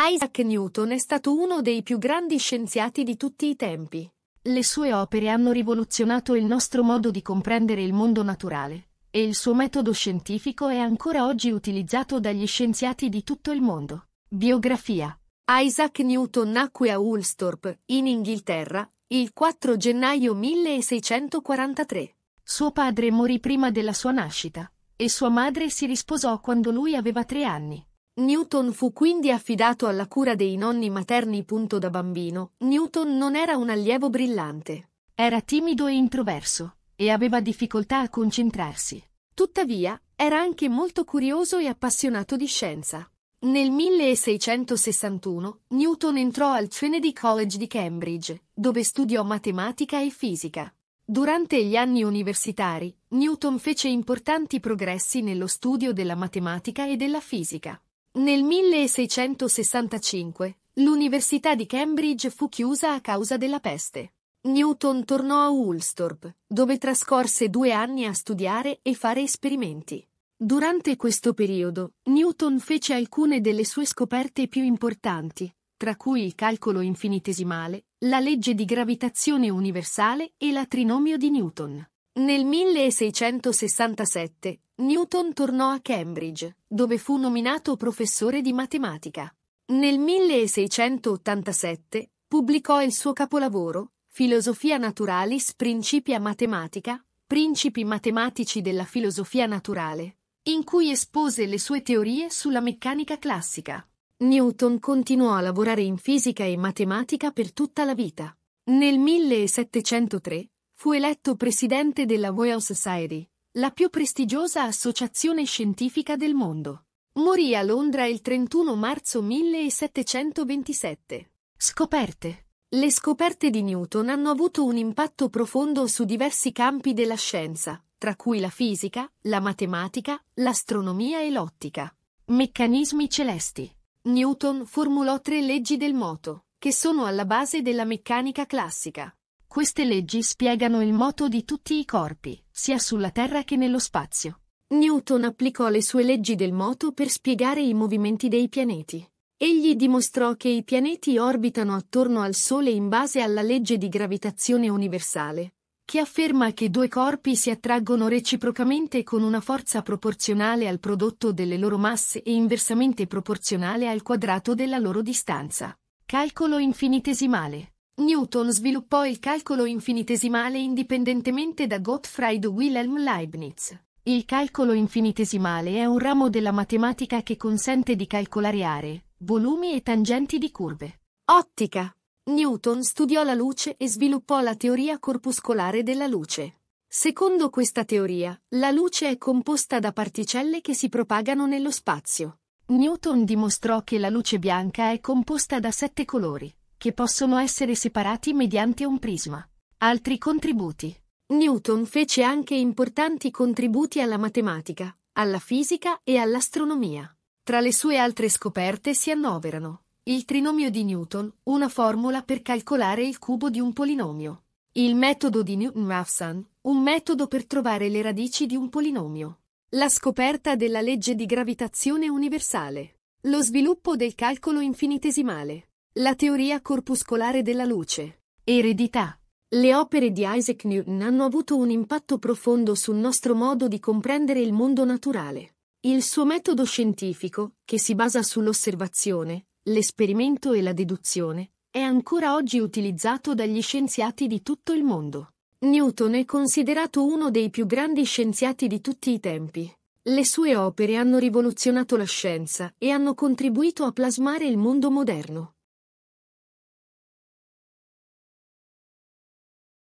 Isaac Newton è stato uno dei più grandi scienziati di tutti i tempi. Le sue opere hanno rivoluzionato il nostro modo di comprendere il mondo naturale, e il suo metodo scientifico è ancora oggi utilizzato dagli scienziati di tutto il mondo. Biografia Isaac Newton nacque a Woolsthorpe, in Inghilterra, il 4 gennaio 1643. Suo padre morì prima della sua nascita, e sua madre si risposò quando lui aveva tre anni. Newton fu quindi affidato alla cura dei nonni materni. Punto Da bambino, Newton non era un allievo brillante. Era timido e introverso, e aveva difficoltà a concentrarsi. Tuttavia, era anche molto curioso e appassionato di scienza. Nel 1661 Newton entrò al Trinity College di Cambridge, dove studiò matematica e fisica. Durante gli anni universitari, Newton fece importanti progressi nello studio della matematica e della fisica. Nel 1665, l'Università di Cambridge fu chiusa a causa della peste. Newton tornò a Woolsthorpe, dove trascorse due anni a studiare e fare esperimenti. Durante questo periodo, Newton fece alcune delle sue scoperte più importanti, tra cui il calcolo infinitesimale, la legge di gravitazione universale e la trinomio di Newton. Nel 1667 Newton tornò a Cambridge, dove fu nominato professore di matematica. Nel 1687 pubblicò il suo capolavoro, Philosophia Naturalis Principia Mathematica, Principi matematici della filosofia naturale, in cui espose le sue teorie sulla meccanica classica. Newton continuò a lavorare in fisica e matematica per tutta la vita. Nel 1703 Fu eletto presidente della Royal Society, la più prestigiosa associazione scientifica del mondo. Morì a Londra il 31 marzo 1727. Scoperte Le scoperte di Newton hanno avuto un impatto profondo su diversi campi della scienza, tra cui la fisica, la matematica, l'astronomia e l'ottica. Meccanismi celesti. Newton formulò tre leggi del moto, che sono alla base della meccanica classica. Queste leggi spiegano il moto di tutti i corpi, sia sulla Terra che nello spazio. Newton applicò le sue leggi del moto per spiegare i movimenti dei pianeti. Egli dimostrò che i pianeti orbitano attorno al Sole in base alla legge di gravitazione universale, che afferma che due corpi si attraggono reciprocamente con una forza proporzionale al prodotto delle loro masse e inversamente proporzionale al quadrato della loro distanza. Calcolo infinitesimale. Newton sviluppò il calcolo infinitesimale indipendentemente da Gottfried Wilhelm Leibniz. Il calcolo infinitesimale è un ramo della matematica che consente di calcolare aree, volumi e tangenti di curve. Ottica. Newton studiò la luce e sviluppò la teoria corpuscolare della luce. Secondo questa teoria, la luce è composta da particelle che si propagano nello spazio. Newton dimostrò che la luce bianca è composta da sette colori, che possono essere separati mediante un prisma. Altri contributi. Newton fece anche importanti contributi alla matematica, alla fisica e all'astronomia. Tra le sue altre scoperte si annoverano il trinomio di Newton, una formula per calcolare il cubo di un polinomio, il metodo di Newton-Raphson, un metodo per trovare le radici di un polinomio, la scoperta della legge di gravitazione universale, lo sviluppo del calcolo infinitesimale, la teoria corpuscolare della luce. Eredità. Le opere di Isaac Newton hanno avuto un impatto profondo sul nostro modo di comprendere il mondo naturale. Il suo metodo scientifico, che si basa sull'osservazione, l'esperimento e la deduzione, è ancora oggi utilizzato dagli scienziati di tutto il mondo. Newton è considerato uno dei più grandi scienziati di tutti i tempi. Le sue opere hanno rivoluzionato la scienza e hanno contribuito a plasmare il mondo moderno.